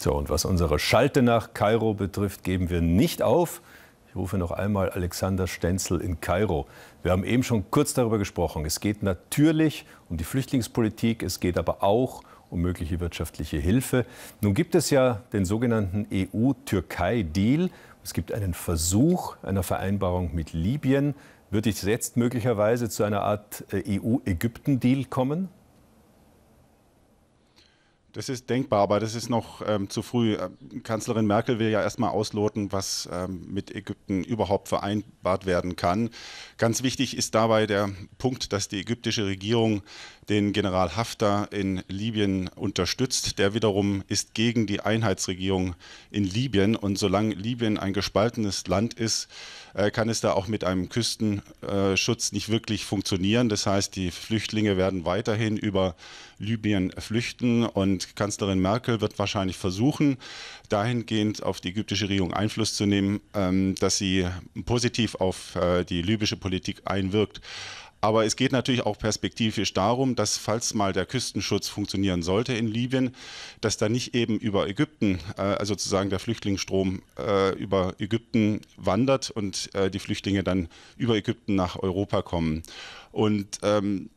So, und was unsere Schalte nach Kairo betrifft, geben wir nicht auf. Ich rufe noch einmal Alexander Stenzel in Kairo. Wir haben eben schon kurz darüber gesprochen. Es geht natürlich um die Flüchtlingspolitik, es geht aber auch um mögliche wirtschaftliche Hilfe. Nun gibt es ja den sogenannten EU-Türkei-Deal. Es gibt einen Versuch einer Vereinbarung mit Libyen. Wird es jetzt möglicherweise zu einer Art äh, EU-Ägypten-Deal kommen? Das ist denkbar, aber das ist noch ähm, zu früh. Ähm, Kanzlerin Merkel will ja erstmal ausloten, was ähm, mit Ägypten überhaupt vereinbart werden kann. Ganz wichtig ist dabei der Punkt, dass die ägyptische Regierung den General Haftar in Libyen unterstützt. Der wiederum ist gegen die Einheitsregierung in Libyen. Und solange Libyen ein gespaltenes Land ist, äh, kann es da auch mit einem Küstenschutz äh, nicht wirklich funktionieren. Das heißt, die Flüchtlinge werden weiterhin über Libyen flüchten und Kanzlerin Merkel wird wahrscheinlich versuchen, dahingehend auf die ägyptische Regierung Einfluss zu nehmen, ähm, dass sie positiv auf äh, die libysche Politik einwirkt. Aber es geht natürlich auch perspektivisch darum, dass falls mal der Küstenschutz funktionieren sollte in Libyen, dass da nicht eben über Ägypten, äh, also sozusagen der Flüchtlingsstrom äh, über Ägypten wandert und äh, die Flüchtlinge dann über Ägypten nach Europa kommen. Und ähm,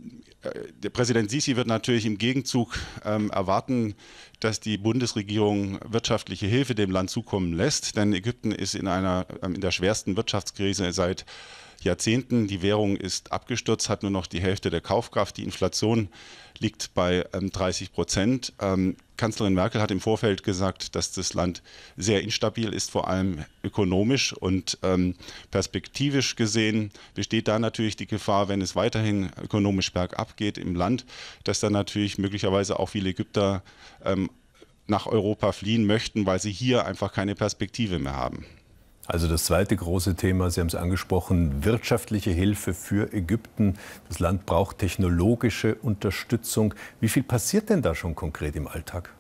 äh, der Präsident Sisi wird natürlich im Gegenzug ähm, erwarten, dass die Bundesregierung wirtschaftliche Hilfe dem Land zukommen lässt, denn Ägypten ist in einer ähm, in der schwersten Wirtschaftskrise seit Jahrzehnten. Die Währung ist abgestürzt, hat nur noch die Hälfte der Kaufkraft. Die Inflation liegt bei 30 ähm, Prozent. Ähm, Kanzlerin Merkel hat im Vorfeld gesagt, dass das Land sehr instabil ist, vor allem ökonomisch und ähm, perspektivisch gesehen besteht da natürlich die Gefahr, wenn es weiterhin ökonomisch bergab geht im Land, dass dann natürlich möglicherweise auch viele Ägypter nach Europa fliehen möchten, weil sie hier einfach keine Perspektive mehr haben. Also das zweite große Thema, Sie haben es angesprochen, wirtschaftliche Hilfe für Ägypten. Das Land braucht technologische Unterstützung. Wie viel passiert denn da schon konkret im Alltag?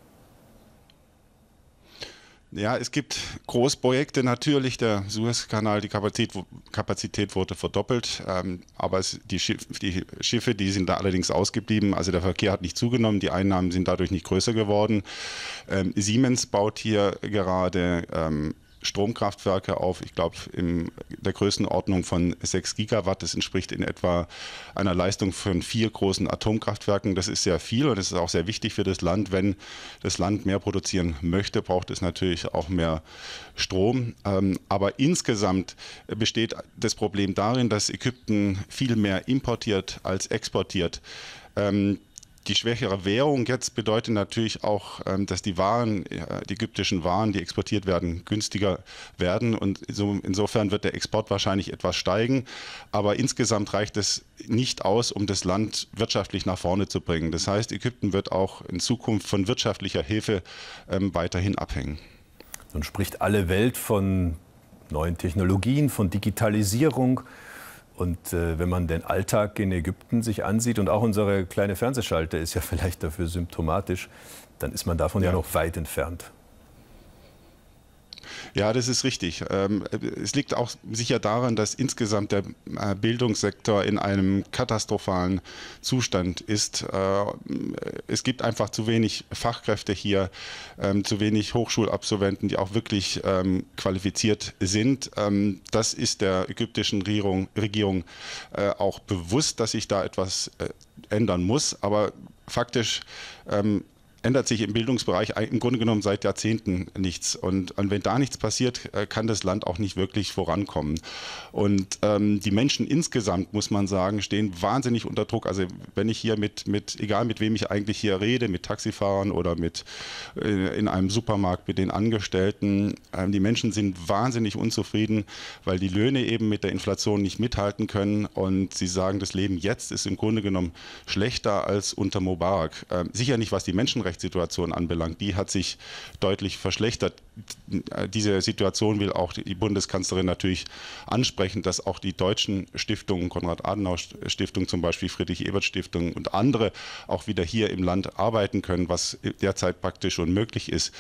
Ja, es gibt Großprojekte natürlich. Der Suezkanal, die Kapazität, Kapazität wurde verdoppelt, ähm, aber es, die, Schiff, die, Schiffe, die sind da allerdings ausgeblieben. Also der Verkehr hat nicht zugenommen, die Einnahmen sind dadurch nicht größer geworden. Ähm, Siemens baut hier gerade ähm, Stromkraftwerke auf, ich glaube, in der Größenordnung von 6 Gigawatt. Das entspricht in etwa einer Leistung von vier großen Atomkraftwerken. Das ist sehr viel und es ist auch sehr wichtig für das Land. Wenn das Land mehr produzieren möchte, braucht es natürlich auch mehr Strom. Ähm, aber insgesamt besteht das Problem darin, dass Ägypten viel mehr importiert als exportiert. Ähm, die schwächere Währung jetzt bedeutet natürlich auch, ähm, dass die Waren, äh, die ägyptischen Waren, die exportiert werden, günstiger werden. Und insofern wird der Export wahrscheinlich etwas steigen. Aber insgesamt reicht es nicht aus, um das Land wirtschaftlich nach vorne zu bringen. Das heißt, Ägypten wird auch in Zukunft von wirtschaftlicher Hilfe ähm, weiterhin abhängen. Nun spricht alle Welt von neuen Technologien, von Digitalisierung. Und äh, wenn man den Alltag in Ägypten sich ansieht und auch unsere kleine Fernsehschalte ist ja vielleicht dafür symptomatisch, dann ist man davon ja, ja noch weit entfernt. Ja, das ist richtig. Ähm, es liegt auch sicher daran, dass insgesamt der äh, Bildungssektor in einem katastrophalen Zustand ist. Äh, es gibt einfach zu wenig Fachkräfte hier, ähm, zu wenig Hochschulabsolventen, die auch wirklich ähm, qualifiziert sind. Das ist der ägyptischen Regierung äh, auch bewusst, dass sich da etwas ändern muss. Aber faktisch ändert sich im Bildungsbereich im Grunde genommen seit Jahrzehnten nichts. Und, und wenn da nichts passiert, äh, kann das Land auch nicht wirklich vorankommen. Und ähm, die Menschen insgesamt, muss man sagen, stehen wahnsinnig unter Druck. Also wenn ich hier mit, mit egal mit wem ich eigentlich hier rede, mit Taxifahrern oder mit äh, in einem Supermarkt, mit den Angestellten, äh, die Menschen sind wahnsinnig unzufrieden, weil die Löhne eben mit der Inflation nicht mithalten können. Und sie sagen, das Leben jetzt ist im Grunde genommen schlechter als unter Mubarak. Äh, sicher nicht, was die Menschenrechte Menschenrechtssituation anbelangt. Die hat sich deutlich verschlechtert. Diese Situation will auch die Bundeskanzlerin natürlich ansprechen, dass auch die deutschen Stiftungen, Konrad-Adenauer-Stiftung zum Beispiel, Friedrich-Ebert-Stiftung und andere auch wieder hier im Land arbeiten können, was derzeit praktisch unmöglich ist.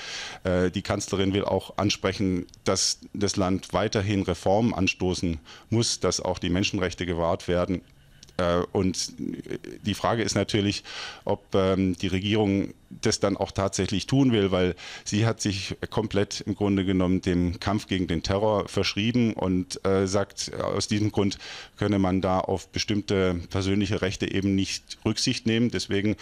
Äh, die Kanzlerin will auch ansprechen, dass das Land weiterhin Reformen anstoßen muss, dass auch die Menschenrechte gewahrt werden. Äh, und die Frage ist natürlich, ob ähm, die Regierung das dann auch tatsächlich tun will, weil sie hat sich komplett im Grunde genommen dem Kampf gegen den Terror verschrieben und äh, sagt, aus diesem Grund könne man da auf bestimmte persönliche Rechte eben nicht Rücksicht nehmen. Deswegen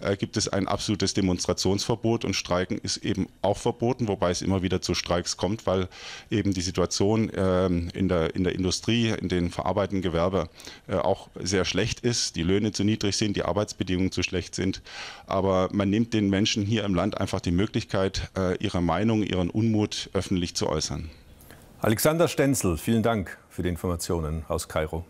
äh, gibt es ein absolutes Demonstrationsverbot und Streiken ist eben auch verboten, wobei es immer wieder zu Streiks kommt, weil eben die Situation äh, in, der, in der Industrie, in den verarbeitenden Gewerbe äh, auch sehr schlecht ist, die Löhne zu niedrig sind, die Arbeitsbedingungen zu schlecht sind. Aber man nimmt den Menschen hier im Land einfach die Möglichkeit, äh, ihre Meinung, ihren Unmut öffentlich zu äußern. Alexander Stenzel, vielen Dank für die Informationen aus Kairo.